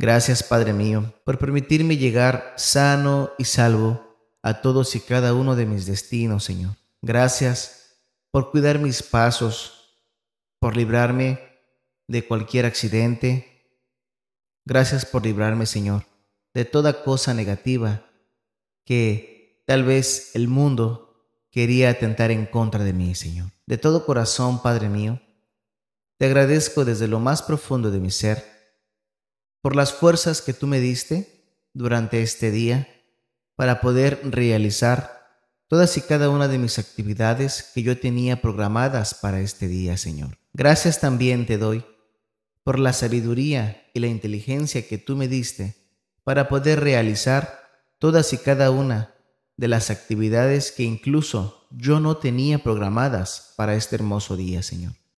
Gracias, Padre mío, por permitirme llegar sano y salvo a todos y cada uno de mis destinos, Señor. Gracias por cuidar mis pasos, por librarme de cualquier accidente. Gracias por librarme, Señor, de toda cosa negativa que tal vez el mundo quería atentar en contra de mí, Señor. De todo corazón, Padre mío, te agradezco desde lo más profundo de mi ser por las fuerzas que tú me diste durante este día para poder realizar todas y cada una de mis actividades que yo tenía programadas para este día, Señor. Gracias también te doy por la sabiduría y la inteligencia que tú me diste para poder realizar todas y cada una de las actividades que incluso yo no tenía programadas para este hermoso día, Señor.